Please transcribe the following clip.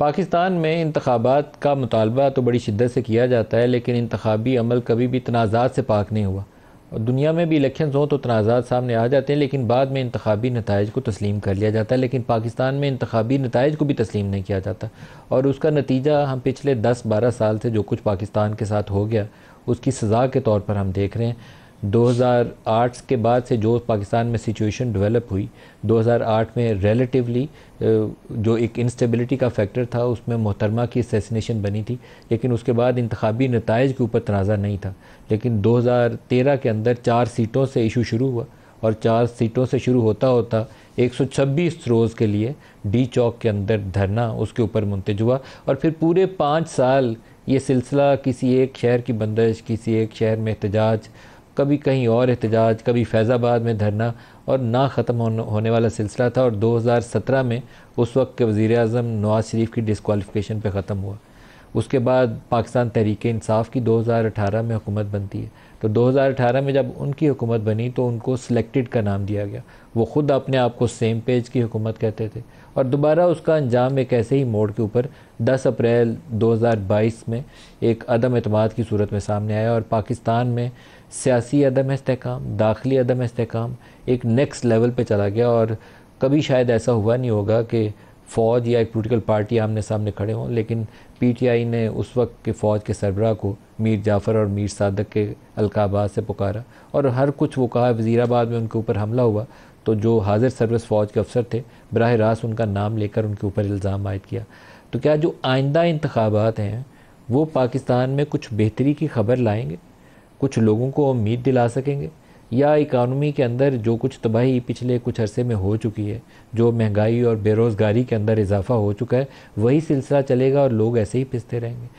पाकिस्तान में इंतबात का मुतालबा तो बड़ी शिद्दत से किया जाता है लेकिन इंतबी अमल कभी भी तनाज़ात से पाक नहीं हुआ और दुनिया में भी इलेक्शन हों तो तनाज़ात सामने आ जाते हैं लेकिन बाद में इंतबी नतज को तस्लीम कर लिया जाता है लेकिन पाकिस्तान में इंतबी नतज को भी तस्लीम नहीं किया जाता और उसका नतीजा हम पिछले दस बारह साल से जो कुछ पाकिस्तान के साथ हो गया उसकी सज़ा के तौर पर हम देख रहे हैं 2008 के बाद से जो पाकिस्तान में सिचुएशन डेवलप हुई 2008 में रिलेटिवली जो एक इंस्टेबिलिटी का फैक्टर था उसमें मोहतरमा की सेसिनेशन बनी थी लेकिन उसके बाद इंतबी नतज के ऊपर तनाज़ा नहीं था लेकिन 2013 के अंदर चार सीटों से इशू शुरू हुआ और चार सीटों से शुरू होता होता 126 रोज़ के लिए डी चौक के अंदर धरना उसके ऊपर मुंतज हुआ और फिर पूरे पाँच साल ये सिलसिला किसी एक शहर की बंदिश किसी एक शहर में एहतजाज कभी कहीं और एहतजाज कभी फैज़ाबाद में धरना और ना ख़त्म होने वाला सिलसिला था और 2017 में उस वक्त के वज़ी अजम नवाज़ शरीफ की डिसकॉलीफिकेशन पर ख़त्म हुआ उसके बाद पाकिस्तान तहरीक इंसाफ की 2018 में हुकूमत बनती है तो 2018 में जब उनकी हुकूमत बनी तो उनको सिलेक्टेड का नाम दिया गया वो ख़ुद अपने आप को सेम पेज की हुकूमत कहते थे और दोबारा उसका अंजाम एक ऐसे ही मोड़ के ऊपर 10 अप्रैल 2022 में एक अदम अतमाद की सूरत में सामने आया और पाकिस्तान में सियासी अदम इसकाम दाखिली अदम इसकाम एक नेक्स्ट लेवल पर चला गया और कभी शायद ऐसा हुआ नहीं होगा कि फ़ौज या एक पोलिटिकल पार्टी आमने सामने खड़े हों लेकिन पी टी आई ने उस वक्त के फ़ौज के सरबरा को मीर जाफ़र और मीर सादक के अलकाबाद से पुकारा और हर कुछ वो कहा वज़ीराबाद में उनके ऊपर हमला हुआ तो जो हाजिर सर्विस फ़ौज के अफसर थे बरह रास्त उनका नाम लेकर उनके ऊपर इल्ज़ाम आयद किया तो क्या जो आइंदा इंतबात हैं वो पाकिस्तान में कुछ बेहतरी की खबर लाएंगे कुछ लोगों को उम्मीद दिला सकेंगे या इकानमी के अंदर जो कुछ तबाही पिछले कुछ अरसे में हो चुकी है जो महंगाई और बेरोज़गारी के अंदर इजाफा हो चुका है वही सिलसिला चलेगा और लोग ऐसे ही पिसते रहेंगे